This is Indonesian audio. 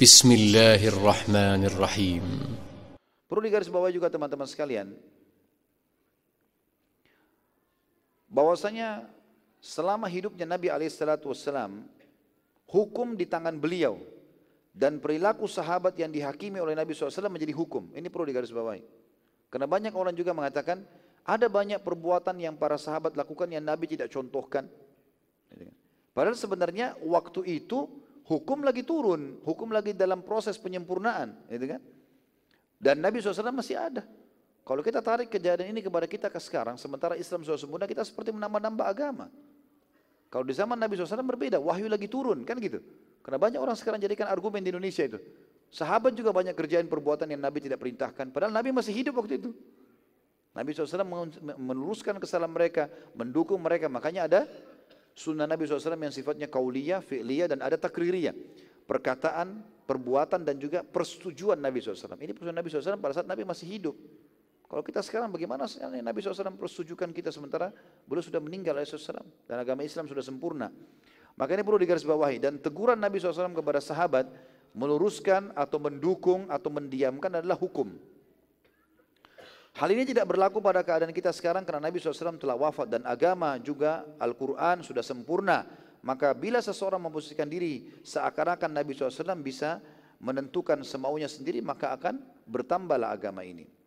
Bismillahirrahmanirrahim. Perlu digaris bawah juga teman-teman sekalian. Bahwasanya selama hidupnya Nabi Alaihissalam hukum di tangan beliau dan perilaku sahabat yang dihakimi oleh Nabi SAW menjadi hukum. Ini perlu digarisbawahi. Karena banyak orang juga mengatakan ada banyak perbuatan yang para sahabat lakukan yang Nabi tidak contohkan. Padahal sebenarnya waktu itu Hukum lagi turun, hukum lagi dalam proses penyempurnaan, gitu kan? Dan Nabi SAW masih ada. Kalau kita tarik kejadian ini kepada kita ke sekarang, sementara Islam sudah sempurna, kita seperti menambah-nambah agama. Kalau di zaman Nabi SAW berbeda, wahyu lagi turun, kan gitu. Karena banyak orang sekarang jadikan argumen di Indonesia itu. Sahabat juga banyak kerjaan perbuatan yang Nabi tidak perintahkan, padahal Nabi masih hidup waktu itu. Nabi SAW meneruskan kesalahan mereka, mendukung mereka, makanya ada sunnah Nabi SAW yang sifatnya kauliyah, fi'liyah, dan ada takririyah. Perkataan, perbuatan, dan juga persetujuan Nabi SAW. Ini persetujuan Nabi SAW pada saat Nabi masih hidup. Kalau kita sekarang bagaimana Nabi SAW persetujukan kita sementara beliau sudah meninggal Nabi SAW dan agama Islam sudah sempurna. Makanya perlu digarisbawahi dan teguran Nabi SAW kepada sahabat meluruskan atau mendukung atau mendiamkan adalah hukum. Hal ini tidak berlaku pada keadaan kita sekarang karena Nabi SAW telah wafat dan agama juga Al-Quran sudah sempurna. Maka bila seseorang memposisikan diri seakan-akan Nabi SAW bisa menentukan semaunya sendiri maka akan bertambahlah agama ini.